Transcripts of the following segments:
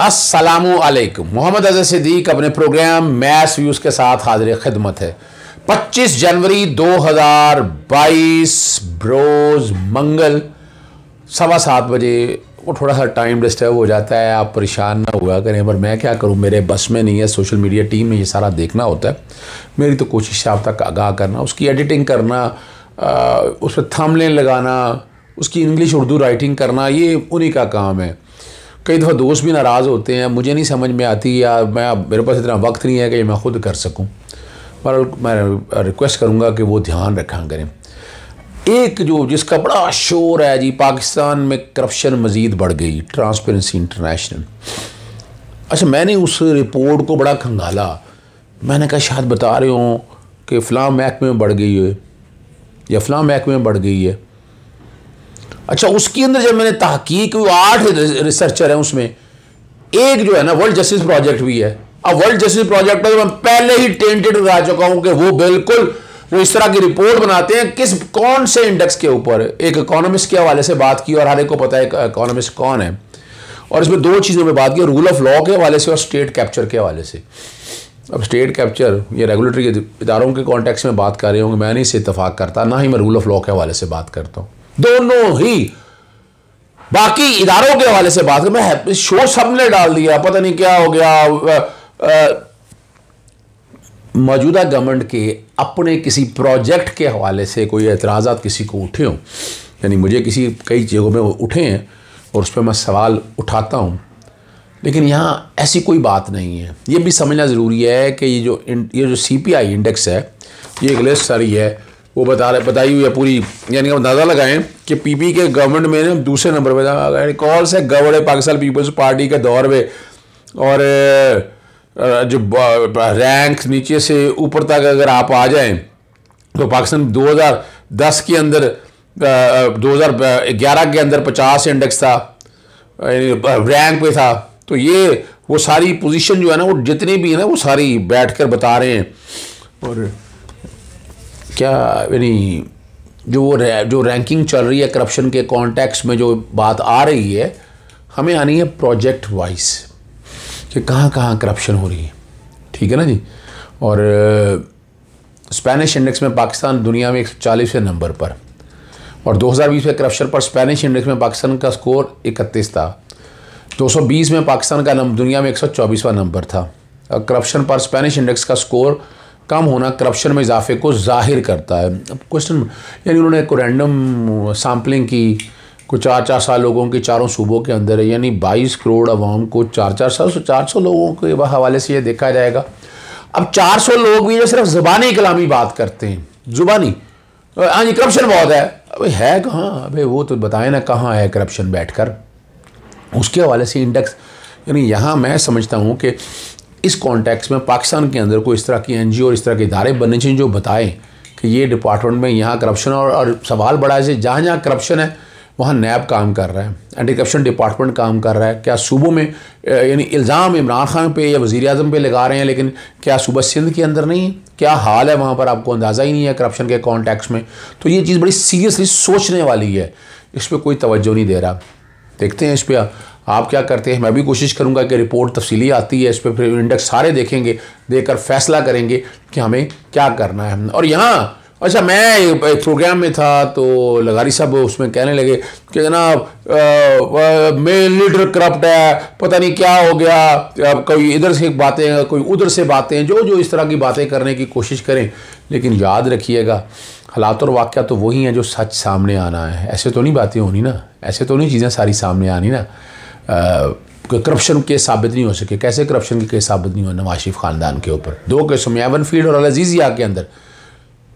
असलम मोहम्मद अजय सिद्दीक अपने programme math views के साथ हाजिर खिदमत है 25 जनवरी 2022 ब्रोज मंगल सवा सात बजे वो थोड़ा सा टाइम डिस्टर्ब हो जाता है आप परेशान ना हुआ करें पर मैं क्या करूं मेरे बस में नहीं है सोशल मीडिया टीम में ये सारा देखना होता है मेरी तो कोशिश है आप तक आगाह करना उसकी एडिटिंग करना उस पर थामलें लगाना उसकी इंग्लिश उर्दू राइटिंग करना ये उन्हीं का काम है कई दफ़ा दोस्त भी नाराज़ होते हैं मुझे नहीं समझ में आती या मैं मेरे पास इतना वक्त नहीं है कि मैं खुद कर सकूँ पर मैं रिक्वेस्ट करूँगा कि वो ध्यान रखा करें एक जो जिसका बड़ा शोर है जी पाकिस्तान में करप्शन मज़ीद बढ़ गई ट्रांसपेरेंसी इंटरनेशनल अच्छा मैंने उस रिपोर्ट को बड़ा खंगाला मैंने कहा शायद बता रहे हों कि फ़लाँ महकमे में बढ़ गई है या फ़लाँ महकमे में बढ़ गई है अच्छा उसके अंदर जब मैंने तहकीक आठ रिसर्चर हैं उसमें एक जो है ना वर्ल्ड जस्टिस प्रोजेक्ट भी है अब वर्ल्ड जस्टिस प्रोजेक्ट पर मैं पहले ही टेंटेड बता चुका हूं कि वो बिल्कुल वो इस तरह की रिपोर्ट बनाते हैं किस कौन से इंडेक्स के ऊपर एक इकोनॉमिस्ट के हवाले से बात की और हर एक को पता है इकोनॉमिस्ट कौन है और इसमें दो चीज़ों में बात की रूल ऑफ लॉ के हवाले से और स्टेट कैप्चर के हवाले से अब स्टेट कैप्चर ये रेगुलेटरी इदारों के कॉन्टेक्स में बात कर रहे होंगे मैं नहीं इसे इतफाक़ करता ना ही मैं रूल ऑफ लॉ के हवाले से बात करता हूँ दोनों ही बाकी इदारों के हवाले से बात मैं शो सबने डाल दिया पता नहीं क्या हो गया मौजूदा गवर्नमेंट के अपने किसी प्रोजेक्ट के हवाले से कोई एतराज़ा किसी को उठे हों यानी मुझे किसी कई जगहों में उठे हैं और उस पर मैं सवाल उठाता हूँ लेकिन यहाँ ऐसी कोई बात नहीं है ये भी समझना ज़रूरी है कि ये जो ये जो सी पी आई इंडेक्स है ये एक लिस्ट सारी है वो बता रहे बताई हुई है पूरी यानी अंदाज़ा लगाएं कि पीपी के गवर्नमेंट में ना दूसरे नंबर पर कौन से गवर्ड पाकिस्तान पीपल्स पार्टी के दौर में और जो रैंक नीचे से ऊपर तक अगर आप आ जाएं तो पाकिस्तान 2010 के अंदर 2011 के अंदर 50 इंडेक्स था रैंक पे था तो ये वो सारी पोजीशन जो है ना वो जितनी भी है ना वो सारी बैठ कर बता रहे हैं और क्या यानी जो वो जो रैंकिंग चल रही है करप्शन के कॉन्टेक्स्ट में जो बात आ रही है हमें आनी है प्रोजेक्ट वाइज कि कहाँ कहाँ करप्शन हो रही है ठीक है ना जी और स्पेनिश इंडेक्स में पाकिस्तान दुनिया में एक सौ नंबर पर और 2020 में करप्शन पर स्पेनिश इंडेक्स में पाकिस्तान का स्कोर इकतीस था 220 में पाकिस्तान का दुनिया में एक सौ नंबर था करप्शन पर स्पेनिश इंडेक्स का स्कोर कम होना करप्शन में इजाफे को जाहिर करता है अब क्वेश्चन यानी उन्होंने एक रैंडम सैम्पलिंग की कुछ चार चार साल लोगों की चारों सूबों के अंदर है यानी बाईस करोड़ अवाम को चार चार साल सौ चार सौ लोगों के हवाले से ये देखा जाएगा अब चार सौ लोग भी ये सिर्फ ज़बानी कलामी बात करते हैं ज़ुबानी हाँ जी करप्शन बहुत है अब है कहाँ अबे वो तो बताएं ना कहाँ है करप्शन बैठ कर उसके हवाले से इंडेक्स यानी यहाँ मैं समझता हूँ कि इस कॉन्टेक्स्ट में पाकिस्तान के अंदर कोई इस तरह की एनजीओ और इस तरह के इदारे बनने चाहिए जो बताएं कि ये डिपार्टमेंट में यहाँ करप्शन और, और सवाल बड़ा है जहाँ जहाँ करप्शन है वहाँ नैब काम कर रहा है एंटी करप्शन डिपार्टमेंट काम कर रहा है क्या सूबों में यानी इल्ज़ाम इमरान खान पे या वज़ी अजम पर लगा रहे हैं लेकिन क्या सूबा सिंध के अंदर नहीं है क्या हाल है वहाँ पर आपको अंदाज़ा ही नहीं है करप्शन के कॉन्टैक्स में तो ये चीज़ बड़ी सीरियसली सोचने वाली है इस पर कोई तोज्जो नहीं दे रहा देखते हैं इस पर आप क्या करते हैं मैं भी कोशिश करूँगा कि रिपोर्ट तफसीली आती है इस पर फिर इंडेक्स सारे देखेंगे देखकर फैसला करेंगे कि हमें क्या करना है और यहाँ अच्छा मैं एक प्रोग्राम में था तो लगारी साहब उसमें कहने लगे कि जनाब मेन लीडर करप्ट है पता नहीं क्या हो गया अब कोई इधर से बातें कोई उधर से बातें जो जो इस तरह की बातें करने की कोशिश करें लेकिन याद रखिएगा हालात और वाक़ तो वही हैं जो सच सामने आना है ऐसे तो नहीं बातें होनी ना ऐसे तो नहीं चीज़ें सारी सामने आनी ना करप्शन केस साबित नहीं हो सके कैसे करप्शन के केस साबित नहीं हो नवाज शरीफ खानदान के ऊपर दो केसों में एवन फील्ड और अलजीजिया के अंदर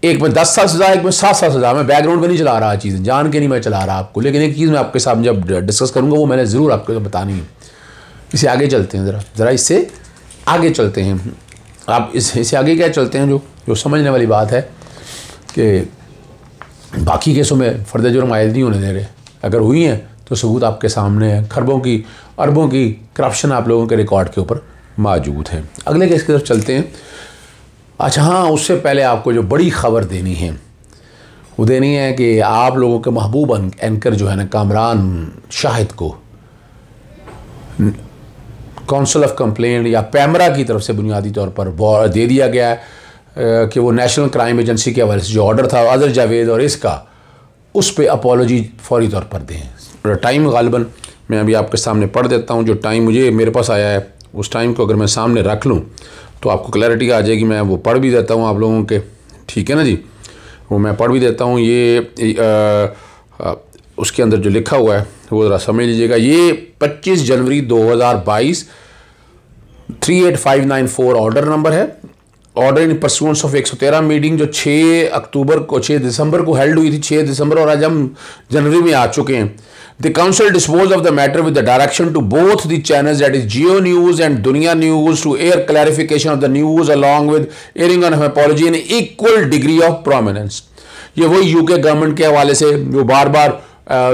एक में दस साल सजा एक में सात साल सजा मैं बैकग्राउंड में नहीं चला रहा चीज़ें जान के नहीं मैं चला रहा आपको लेकिन एक चीज़ मैं आपके साथ जब डिस्कस करूँगा वो मैंने ज़रूर आपको तो बतानी है इसे आगे चलते हैं ज़रा ज़रा इससे आगे चलते हैं आप इस इससे आगे क्या चलते हैं जो जो समझने वाली बात है कि बाकी केसों में फर्द जुर्म आयद नहीं होने दे रहे अगर हुई हैं तो सबूत आपके सामने है खरबों की अरबों की करप्शन आप लोगों के रिकॉर्ड के ऊपर मौजूद है अगले केस की तरफ चलते हैं अच्छा हाँ उससे पहले आपको जो बड़ी खबर देनी है वो देनी है कि आप लोगों के महबूब एंकर जो है ना कामरान शाहिद को काउंसिल ऑफ कंप्लेंट या पैमरा की तरफ से बुनियादी तौर पर दे दिया गया है कि वो नेशनल क्राइम एजेंसी के हवाले से जो ऑर्डर था अजर जावेद और इसका उस पर अपोलॉजी फौरी तौर पर दें टाइम गालबन मैं अभी आपके सामने पढ़ देता हूँ जो टाइम मुझे मेरे पास आया है उस टाइम को अगर मैं सामने रख लूँ तो आपको क्लैरिटी आ जाएगी मैं वो पढ़ भी देता हूँ आप लोगों के ठीक है ना जी वो मैं पढ़ भी देता हूँ ये आ, आ, उसके अंदर जो लिखा हुआ है वो ज़रा समझ लीजिएगा ये 25 जनवरी 2022 38594 ऑर्डर नंबर है order in pursuance of 113 meeting जो 6 अक्टूबर को 6 दिसंबर को हेल्ड हुई थी 6 दिसंबर और आज हम जनवरी में आ चुके हैं the council dispose of the matter with the direction to both the channel that is Geo news and Dunya news to air clarification of the news along with airing on apology in equal degree of prominence ये वही UK government के हवाले से जो बार बार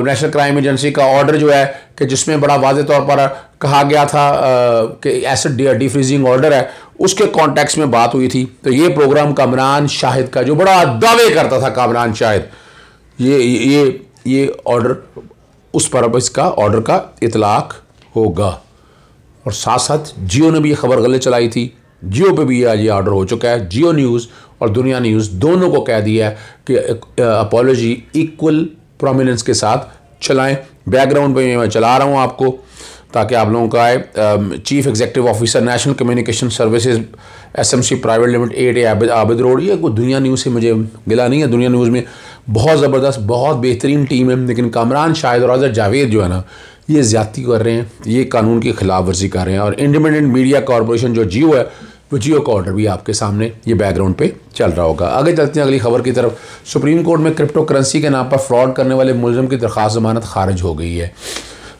national crime agency का order जो है कि जिसमें बड़ा वाजे तौर पर कहा गया था कि एसिड डीफ्रीजिंग ऑर्डर है उसके कॉन्टेक्स में बात हुई थी तो ये प्रोग्राम कामरान शाहिद का जो बड़ा दावे करता था कामरान शाहिद ये ये ये ऑर्डर उस पर इसका ऑर्डर का इतलाक होगा और साथ साथ जियो ने भी ये खबर गलत चलाई थी जियो पे भी आज ये ऑर्डर हो चुका है जियो न्यूज़ और दुनिया न्यूज़ दोनों को कह दिया है कि अपॉलोजी इक्वल प्रोमिनेंस के साथ चलाएं बैकग्राउंड पे मैं चला रहा हूँ आपको ताकि आप लोगों का आए chief executive officer national communication services SMC private limited at Abid Abid road ये कोई दुनिया न्यूज़ से मुझे मिला नहीं है दुनिया न्यूज़ में बहुत ज़बरदस्त बहुत बेहतरीन टीम है लेकिन कामरान शाहिद और आजर जावेद जो है ना ये ज़्यादती कर रहे हैं ये कानून की खिलाफ वर्जी कर रहे हैं और इंडिपेंडेंट मीडिया कॉरपोरेशन जो जियो है वो जियो का ऑर्डर भी आपके सामने ये बैकग्राउंड पे चल रहा होगा आगे चलते हैं अगली खबर की तरफ सुप्रीम कोर्ट में क्रिप्टो करेंसी के नाम पर फ्रॉड करने वाले मुलजम की दरख्वास्त जमानत खारिज हो गई है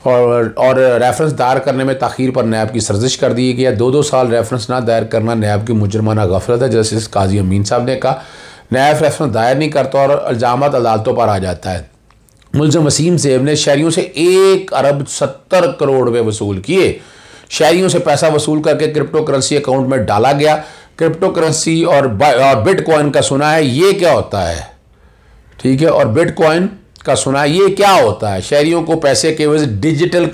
और और रेफरेंस दायर करने में तखीर पर नायब की सर्जिश कर दी गई है दो दो साल रेफरेंस ना दायर करना नायब की मुजरमाना गफलत है जस्टिस काजी अमीन साहब ने कहा नायब रेफरेंस दायर नहीं करता और इल्ज़ाम अदालतों पर आ जाता है मुलजम वसीम सेब ने शहरीों से एक अरब सत्तर करोड़ रुपये वसूल किए शहरीों से पैसा वसूल करके क्रिप्टो करेंसी अकाउंट में डाला गया क्रिप्टो करेंसी और, और बिटकॉइन का सुना है ये क्या होता है ठीक है और बिटकॉइन का सुना ये क्या होता है शहरियों को पैसे के वजह से डिजिटल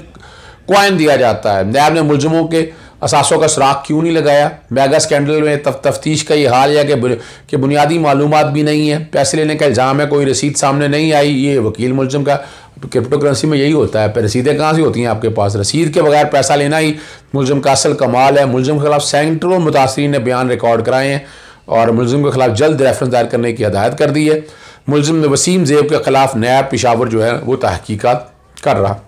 क्वाइन दिया जाता है नैब ने मुलजमों के असासों का सुराख क्यों नहीं लगाया मैगा स्कैंडल में तफ, तफ्तीश का ये हाल है कि बुनियादी मालूम भी नहीं है पैसे लेने का इल्ज़ाम है कोई रसीद सामने नहीं आई ये वकील मुलजम का क्रिप्टो करेंसी में यही होता है रसीदें कहाँ से होती हैं आपके पास रसीद के बगैर पैसा लेना ही मुलजम का असल कमाल है मुलजम के खिलाफ सैकड़ों मुतासरी ने बयान रिकॉर्ड कराए हैं और मुलजम के खिलाफ जल्द रेफरेंस दायर करने की हदायत कर दी है मुलिम वसीम ज़ेब के ख़िलाफ़ नया पिशावर जो है वो तहकीक़त कर रहा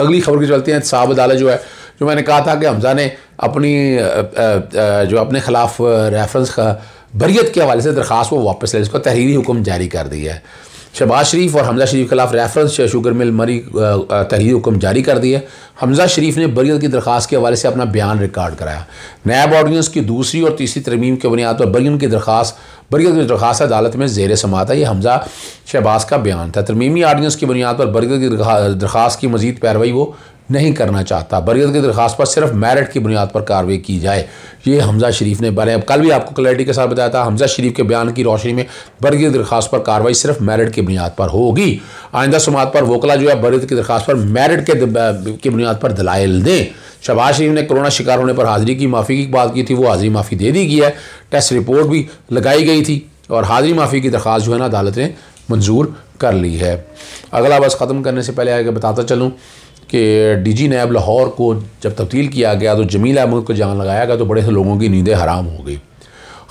अगली खबर की चलते हैं साहब अदालत जो है जो मैंने कहा था कि हमजा ने अपनी जो अपने ख़िलाफ़ रेफरेंस का बरीत के हवाले से दरख्वास को वापस ले उसका तहरीरी हुक्म जारी कर दिया है शहबाज शरीफ और हमजा शरीफ के खिलाफ रेफरेंस शुगर मिल मरी तहरीरी हुक्म जारी कर दिया हमजा शरीफ ने बरीत की दरख्वास के हवाले से अपना बयान रिकॉर्ड कराया नैब ऑर्डिनेंस की दूसरी और तीसरी तरमीम के बुनियाद पर बरीन की दरख्वास बरगद की दरख्वास्त अदालत में जेर समा था यह हमजा शहबाज का बयान था तरमीमी आर्डीनेंस की बुनियाद पर बरगद की दरख्वास्त की मजीद पैरवाई वो नहीं करना चाहता बरगद की दरख्वास्त पर सिर्फ मेरिट की बुनियाद पर कार्रवाई की जाए ये हमजा शरीफ ने बारे अब कल भी आपको क्लैरिटी के साथ बताया था हमजा शरीफ के बयान की रोशनी में बरगद की दरख्वास्त पर कार्रवाई सिर्फ मेरिट की बुनियाद पर होगी आइंदा समात पर वोकला जो है बरगद की दरख्वास्त पर मेरिट के की बुनियाद पर दलाइल दें शहबाज शरीफ ने कोरोना शिकार होने पर हाजिरी की माफ़ी की बात की थी वो हाजिरी माफ़ी दे दी गई है टेस्ट रिपोर्ट भी लगाई गई गई थी और हाजिरी माफ़ी की दरख्वास्त जो है ना अदालत ने मंजूर कर ली है अगला बस ख़त्म करने से पहले आगे बताता चलूँ कि डी जी नैब लाहौर को जब तब्दील किया गया तो जमील अहमद को जान लगाया गया तो बड़े से लोगों की नींदें हराम हो गई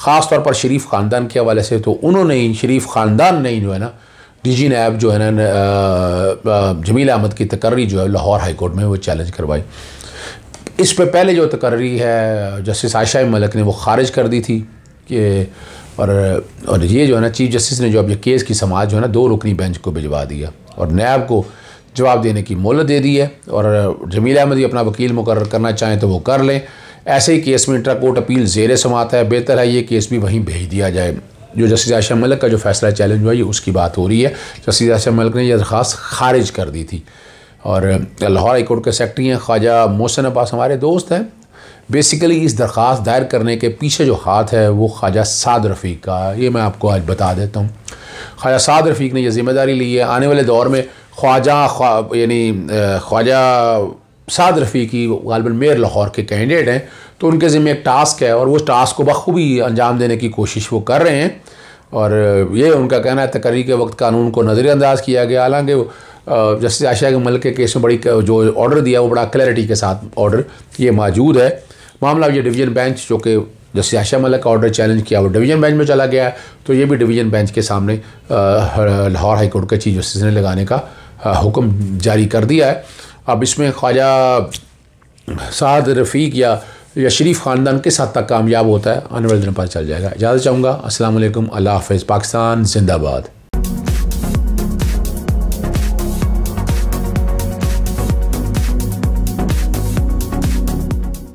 ख़ास तौर पर शरीफ ख़ानदान के हवाले से तो उन्होंने ही शरीफ ख़ानदान ने ही जो है ना डी जी नैब जो है ना जमील अहमद की तकर्री जो है लाहौर हाई कोर्ट में वो चैलेंज करवाई इस पर पहले जो तकर्री है जस्टिस आयशा मलिक ने वो खारिज कर दी थी कि और और ये जो है ना चीफ जस्टिस ने जो अब ये केस की समाज जो है ना दो रुकनी बेंच को भिजवा दिया और नैब को जवाब देने की मोहलत दे दी है और जमील अहमद भी अपना वकील मुकर करना चाहें तो वो कर लें ऐसे ही केस में इंटरा कोर्ट अपील जेर समाता है बेहतर है ये केस भी वहीं भेज दिया जाए जो जस्टिस आशा मलिक का जो फैसला चैलेंज हुआ ये उसकी बात हो रही है जस्टिस आशा मलिक ने यह दरख्वास्त खारिज कर दी थी और लाहौर हाईकोर्ट के सेक्रटरी हैं ख्वाजा मोहसिन अब्बास हमारे दोस्त हैं बेसिकली इस दरख्वास्त दायर करने के पीछे जो हाथ है वो ख्वाजा साद रफ़ीक का ये मैं आपको आज बता देता हूँ ख्वाजा साद रफ़ीक ने यह ज़िम्मेदारी ली है आने वाले दौर में ख्वाजा ख्वा यानी ख्वाजा साद रफ़ीकी गालबा मेयर लाहौर के कैंडिडेट हैं तो उनके ज़िम्मे एक टास्क है और वो टास्क को बखूबी अंजाम देने की कोशिश वो कर रहे हैं और ये उनका कहना है तकरीर के वक्त कानून को नज़रअंदाज किया गया हालांकि जस्टिस आशा मल के केस में बड़ी जो ऑर्डर दिया वो बड़ा क्लैरिटी के साथ ऑर्डर ये मौजूद है मामला ये डिवीजन बेंच जो कि जस्टिस आशा मलिक का ऑर्डर चैलेंज किया वो डिवीजन बेंच में चला गया है तो ये भी डिवीजन बेंच के सामने लाहौर हाईकोर्ट के चीफ जस्टिस ने लगाने का हुक्म जारी कर दिया है अब इसमें ख्वाजा साद रफ़ीक या या शरीफ ख़ानदान किस हद तक कामयाब होता है आने वाले दिनों पर चल जाएगा इजाज़त चाहूँगा असल अल्लाह हाफ़ पाकिस्तान जिंदाबाद